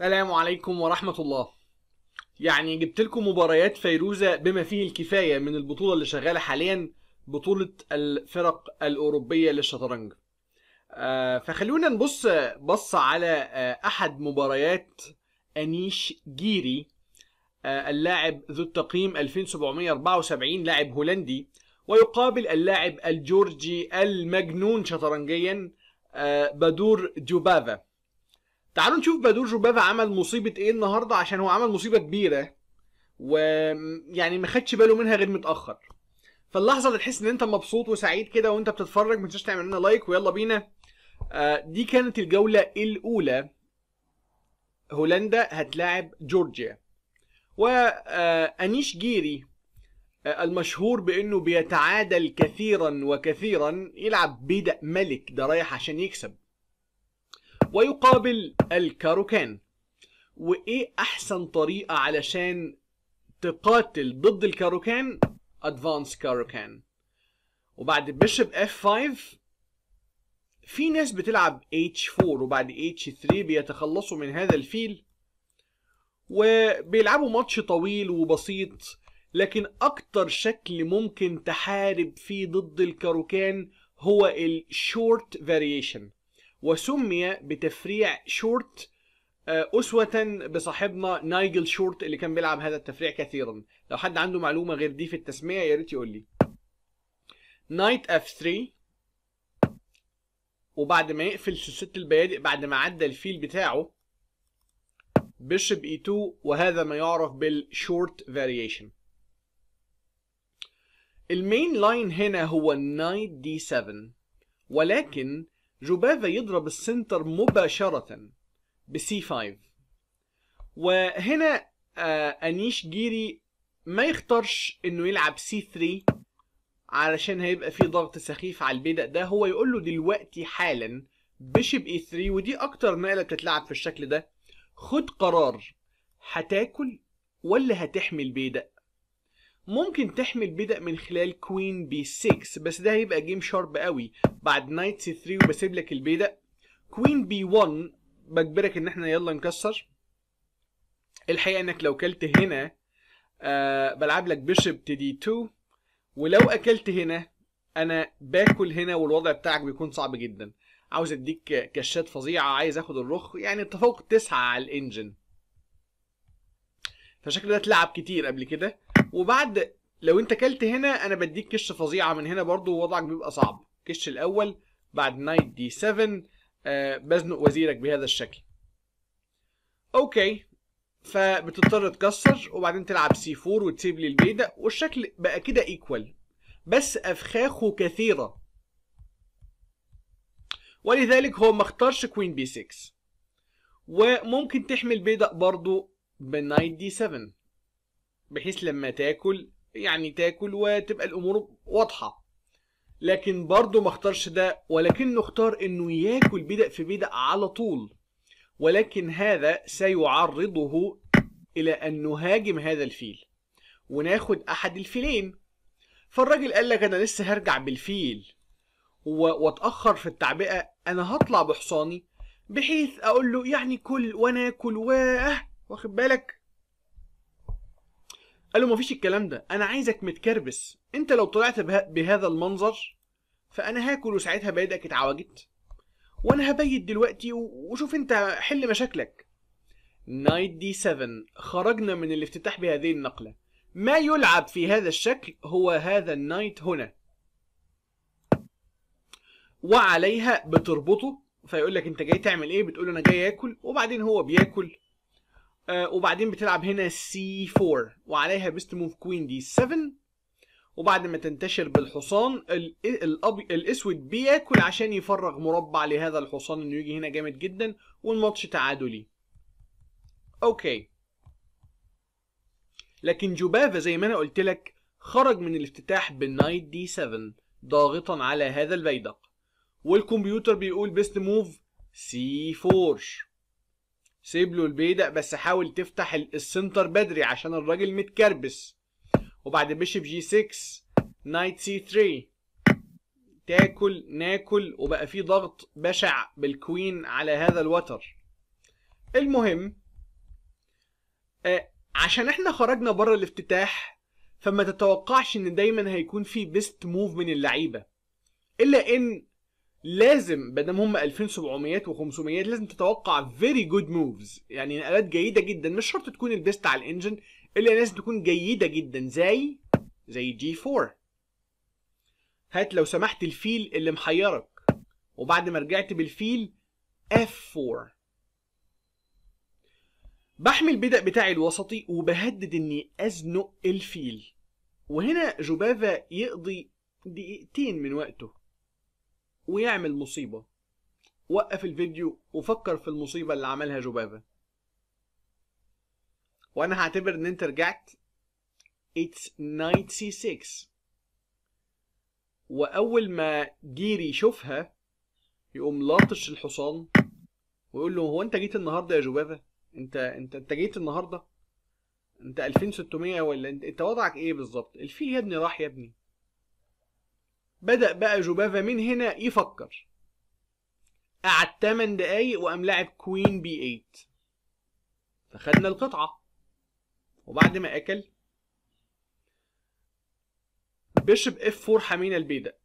السلام عليكم ورحمة الله يعني جبت لكم مباريات فيروزة بما فيه الكفاية من البطولة اللي شغالة حاليا بطولة الفرق الأوروبية للشطرنج آه فخلونا نبص بص على آه أحد مباريات أنيش جيري آه اللاعب ذو التقييم 2774 لاعب هولندي ويقابل اللاعب الجورجي المجنون شطرنجيا آه، بدور جوبافا تعالوا نشوف بادور جوباف عمل مصيبه ايه النهارده عشان هو عمل مصيبه كبيره ويعني ما خدش باله منها غير متاخر فاللحظه اللي تحس ان انت مبسوط وسعيد كده وانت بتتفرج ما تنساش تعمل لنا لايك ويلا بينا آه، دي كانت الجوله الاولى هولندا هتلاعب جورجيا وانيش آه، جيري آه، المشهور بانه بيتعادل كثيرا وكثيرا يلعب بدأ ملك ده رايح عشان يكسب ويقابل الكاروكان وايه احسن طريقه علشان تقاتل ضد الكاروكان ادفانس كاروكان وبعد بيشب اف 5 في ناس بتلعب H4 وبعد H3 بيتخلصوا من هذا الفيل وبيلعبوا ماتش طويل وبسيط لكن أكتر شكل ممكن تحارب فيه ضد الكاروكان هو الشورت فاريشن وسمي بتفريع شورت آه، أسوة بصاحبنا نايجل شورت اللي كان بيلعب هذا التفريع كثيرا لو حد عنده معلومة غير دي في التسمية يا ريت يقول لي نايت F3 وبعد ما يقفل سلسلة البيادق بعد ما عدى الفيل بتاعه بيشب E2 وهذا ما يعرف بالشورت فاريشن المين لاين هنا هو النايت D7 ولكن جوبافا يضرب السنتر مباشرة بسي 5 وهنا آه، انيش جيري ما يختارش انه يلعب سي 3 علشان هيبقى في ضغط سخيف على البيدق ده هو يقول له دلوقتي حالا بشب اي e 3 ودي اكتر نقله بتتلعب في الشكل ده خد قرار هتاكل ولا هتحمي البيدق ممكن تحمي البدأ من خلال كوين بي 6 بس ده هيبقى جيم شارب قوي بعد نايت سي 3 وبسيب لك البدأ كوين بي 1 بجبرك ان احنا يلا نكسر الحقيقه انك لو كلت هنا آه بلعب لك بيشب تي دي 2 ولو اكلت هنا انا باكل هنا والوضع بتاعك بيكون صعب جدا عاوز اديك كشات فظيعه عايز اخد الرخ يعني التفوق تسعة على الانجن فشكل ده اتلعب كتير قبل كده وبعد لو انت كلت هنا انا بديك كش فظيعه من هنا برضو ووضعك بيبقى صعب كش الاول بعد نايت دي 7 آه، بزنق وزيرك بهذا الشكل اوكي فبتضطر تكسر وبعدين تلعب سي 4 وتسيب لي البيدق والشكل بقى كده ايكوال بس افخاخه كثيره ولذلك هو ما اختارش كوين بي 6 وممكن تحمل بيدق برضو ب دي بحيث لما تاكل يعني تاكل وتبقى الامور واضحه لكن برضه ما اختارش ده ولكنه اختار انه ياكل بدأ في بدأ على طول ولكن هذا سيعرضه الى ان نهاجم هذا الفيل وناخد احد الفيلين فالراجل قال لك انا لسه هرجع بالفيل واتاخر في التعبئه انا هطلع بحصاني بحيث اقول له يعني كل وناكل واه واخد بالك قال له مفيش الكلام ده انا عايزك متكربس انت لو طلعت بهذا المنظر فانا هاكل وساعتها بايدك اتعوجت وانا هبيت دلوقتي وشوف انت حل مشاكلك نايت دي 7 خرجنا من الافتتاح بهذه النقلة ما يلعب في هذا الشكل هو هذا النايت هنا وعليها بتربطه فيقول لك انت جاي تعمل ايه بتقول انا جاي اكل وبعدين هو بياكل آه، وبعدين بتلعب هنا سي 4 وعليها بيست موف كوين دي 7 وبعد ما تنتشر بالحصان الاسود بياكل عشان يفرغ مربع لهذا الحصان انه يجي هنا جامد جدا والماتش تعادلي اوكي لكن جوبافا زي ما انا قلت لك خرج من الافتتاح بالنايت دي 7 ضاغطا على هذا البيدق والكمبيوتر بيقول بيست موف سي 4 سيب له البيدق بس حاول تفتح السنتر بدري عشان الراجل متكربس وبعد بيشب جي 6 نايت سي 3 تاكل ناكل وبقى في ضغط بشع بالكوين على هذا الوتر المهم آه، عشان احنا خرجنا بره الافتتاح فما تتوقعش ان دايما هيكون في بيست موف من اللعيبه الا ان لازم ما دام هم 2700 و500 لازم تتوقع فيري جود موفز يعني نقلات جيده جدا مش شرط تكون البيست على الانجن الا لازم تكون جيده جدا زي زي جي 4 هات لو سمحت الفيل اللي محيرك وبعد ما رجعت بالفيل اف 4 بحمي البدأ بتاعي الوسطي وبهدد اني ازنق الفيل وهنا جوبافا يقضي دقيقتين من وقته ويعمل مصيبة وقف الفيديو وفكر في المصيبة اللي عملها جبابة وأنا هعتبر إن أنت رجعت It's 96 وأول ما جيري يشوفها يقوم لاطش الحصان ويقول له هو أنت جيت النهاردة يا جبابة؟ أنت أنت أنت جيت النهاردة؟ أنت 2600 ولا أنت, انت وضعك إيه بالظبط؟ الفيل يا ابني راح يا ابني بدأ بقى جوبافا من هنا يفكر قعد 8 دقايق وقام لاعب كوين بي 8 فخدنا القطعة وبعد ما أكل بيشب اف 4 حمينا البيدق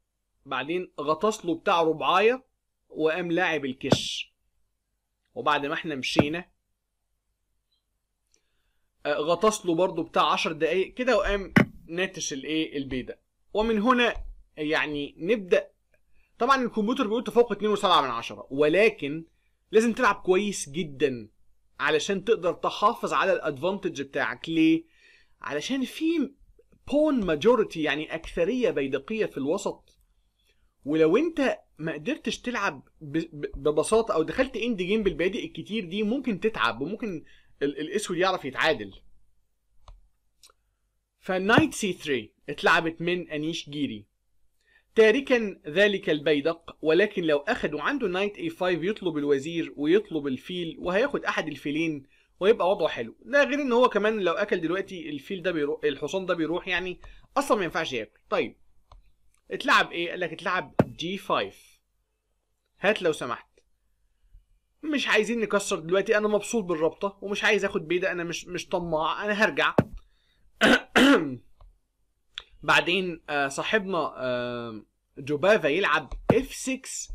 بعدين غطس له بتاع ربعاية وقام لاعب الكش وبعد ما احنا مشينا آه، غطس له برضه بتاع 10 دقايق كده وقام ناتش الايه البيدق ومن هنا يعني نبدا طبعا الكمبيوتر بيقول تفوق 2.7 من 10 ولكن لازم تلعب كويس جدا علشان تقدر تحافظ على الادفانتج بتاعك ليه علشان في بون ماجورتي يعني اكثريه بيدقيه في الوسط ولو انت ما قدرتش تلعب ببساطه او دخلت اند جيم بالبادئ الكتير دي ممكن تتعب وممكن الاسود يعرف يتعادل فنايت سي 3 اتلعبت من انيش جيري تاركا ذلك البيدق ولكن لو اخد وعنده نايت اي 5 يطلب الوزير ويطلب الفيل وهياخد أحد الفيلين ويبقى وضعه حلو ده غير ان هو كمان لو اكل دلوقتي الفيل ده بيروح الحصان ده بيروح يعني اصلا ما ينفعش ياكل طيب اتلعب ايه قال لك اتلعب جي 5 هات لو سمحت مش عايزين نكسر دلوقتي انا مبسوط بالرابطه ومش عايز اخد بيده انا مش مش طماع انا هرجع بعدين آه، صاحبنا آه، جوبافا يلعب اف 6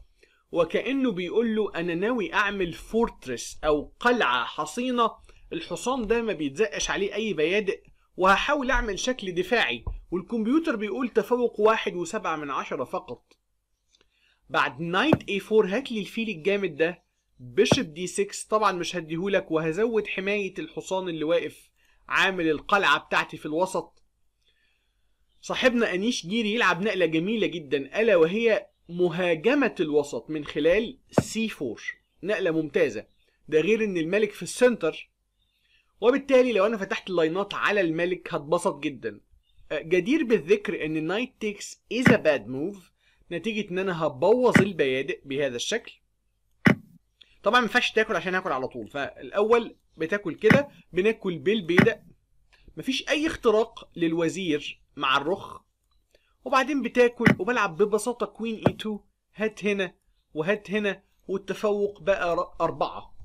وكانه بيقول له انا ناوي اعمل فورترس او قلعه حصينه الحصان ده ما بيتزقش عليه اي بيادق وهحاول اعمل شكل دفاعي والكمبيوتر بيقول تفوق واحد وسبعة من عشرة فقط بعد نايت اي 4 هات لي الفيل الجامد ده بيشب دي 6 طبعا مش هديهولك وهزود حماية الحصان اللي واقف عامل القلعة بتاعتي في الوسط صاحبنا أنيش جيري يلعب نقلة جميلة جدا ألا وهي مهاجمة الوسط من خلال سي 4 نقلة ممتازة ده غير ان الملك في السنتر وبالتالي لو انا فتحت اللاينات على الملك هتبسط جدا أه، جدير بالذكر ان النايت تيكس از ا باد موف نتيجة ان انا هبوظ البيادق بهذا الشكل طبعا ما ينفعش تاكل عشان هاكل على طول فالاول بتاكل كده بناكل بالبيدق مفيش اي اختراق للوزير مع الرخ وبعدين بتاكل وبلعب ببساطه كوين اي 2 هات هنا وهات هنا والتفوق بقى أربعة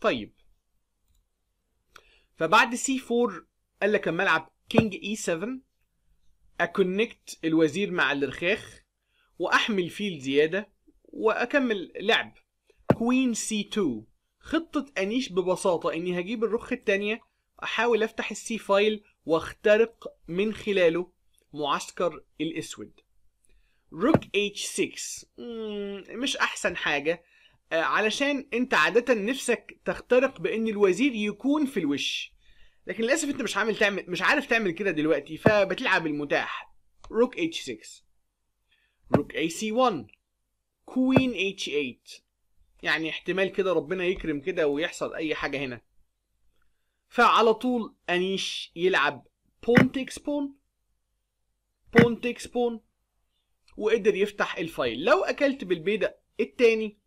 طيب فبعد سي 4 قال لك اما العب كينج اي 7 اكونكت الوزير مع الرخاخ واحمل فيل زياده واكمل لعب كوين سي 2 خطه انيش ببساطه اني هجيب الرخ الثانيه احاول افتح السي فايل واخترق من خلاله معسكر الأسود روك H6 مش أحسن حاجة آه، علشان أنت عادة نفسك تخترق بأن الوزير يكون في الوش لكن للأسف أنت مش عامل تعمل مش عارف تعمل كده دلوقتي فبتلعب المتاح روك H6 روك سي 1 كوين H8 يعني احتمال كده ربنا يكرم كده ويحصل أي حاجة هنا فعلى طول انيش يلعب بون تيكس بون بون تيكس بون وقدر يفتح الفايل لو اكلت بالبيدق التاني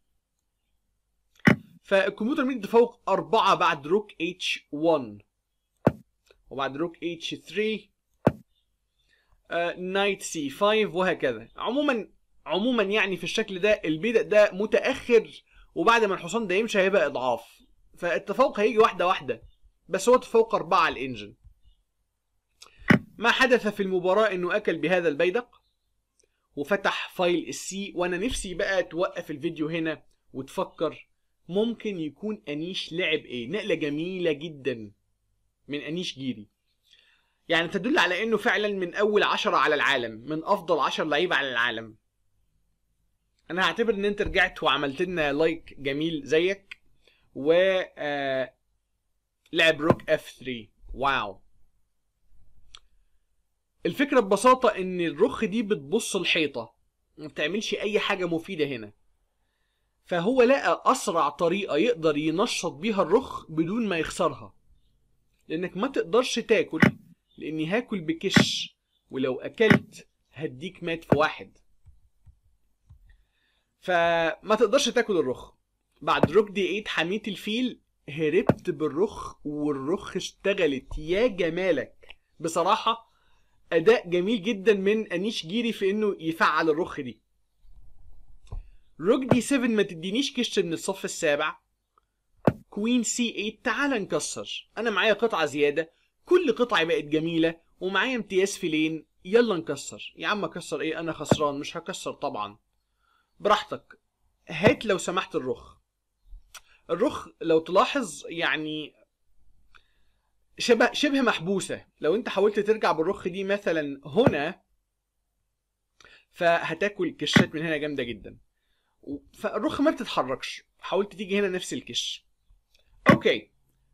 فالكمبيوتر ميت فوق أربعة بعد روك H1 وبعد روك H3 نايت سي 5 وهكذا عموما عموما يعني في الشكل ده البيدق ده متأخر وبعد ما الحصان ده يمشي هيبقى إضعاف فالتفوق هيجي واحدة واحدة بس هو فوق أربعة الإنجن ما حدث في المباراة إنه أكل بهذا البيدق وفتح فايل السي وأنا نفسي بقى توقف الفيديو هنا وتفكر ممكن يكون أنيش لعب إيه نقلة جميلة جدا من أنيش جيري يعني تدل على إنه فعلا من أول عشرة على العالم من أفضل عشر لعيبة على العالم انا هعتبر ان انت رجعت وعملت لنا لايك جميل زيك و آه، لعب روك اف 3 واو الفكره ببساطه ان الرخ دي بتبص الحيطه ما بتعملش اي حاجه مفيده هنا فهو لقى اسرع طريقه يقدر ينشط بيها الرخ بدون ما يخسرها لانك ما تقدرش تاكل لاني هاكل بكش ولو اكلت هديك مات في واحد فما تقدرش تاكل الرخ بعد روك دي 8 حميت الفيل هربت بالرخ والرخ اشتغلت يا جمالك بصراحه اداء جميل جدا من انيش جيري في انه يفعل الرخ دي روك دي 7 ما تدينيش كش من الصف السابع كوين سي 8 تعال نكسر انا معايا قطعه زياده كل قطعه بقت جميله ومعايا امتياز في لين يلا نكسر يا عم اكسر ايه انا خسران مش هكسر طبعا براحتك هات لو سمحت الرخ الرخ لو تلاحظ يعني شبه شبه محبوسه لو انت حاولت ترجع بالرخ دي مثلا هنا فهتاكل كشات من هنا جامده جدا فالرخ ما بتتحركش حاولت تيجي هنا نفس الكش اوكي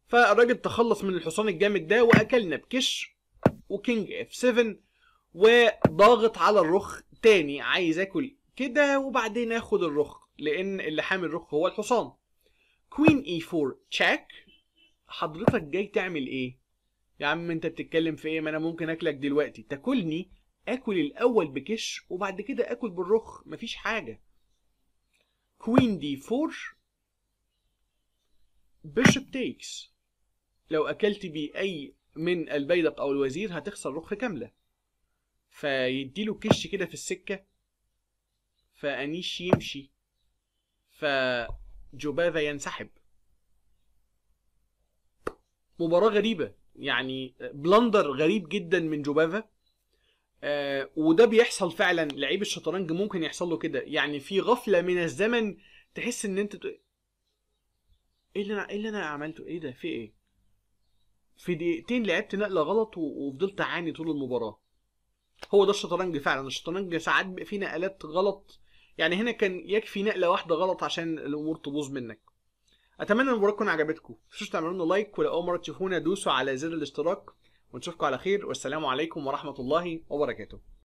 فالراجل تخلص من الحصان الجامد ده واكلنا بكش وكينج اف 7 وضاغط على الرخ تاني عايز اكل كده وبعدين اخد الرخ لان اللي حامل الرخ هو الحصان كوين اي 4 تشيك حضرتك جاي تعمل ايه يا عم انت بتتكلم في ايه ما انا ممكن اكلك دلوقتي تاكلني اكل الاول بكش وبعد كده اكل بالرخ مفيش حاجه كوين دي 4 بيشوب تيكس لو اكلت بيه اي من البيدق او الوزير هتخسر رخ كامله فيديله كش كده في السكه فانيش يمشي ف جوباذا ينسحب مباراة غريبة يعني بلندر غريب جدا من جوباذا آه وده بيحصل فعلا لعيب الشطرنج ممكن يحصل له كده يعني في غفله من الزمن تحس ان انت ايه اللي انا ايه اللي انا عملته ايه ده في ايه في دقيقتين لعبت نقله غلط وفضلت اعاني طول المباراه هو ده الشطرنج فعلا الشطرنج ساعات في نقلات غلط يعني هنا كان يكفي نقله واحده غلط عشان الامور تبوظ منك اتمنى المباراه تكون عجبتكم مش تعملوا لنا لايك ولو اول مره تشوفونا دوسوا على زر الاشتراك ونشوفكم على خير والسلام عليكم ورحمه الله وبركاته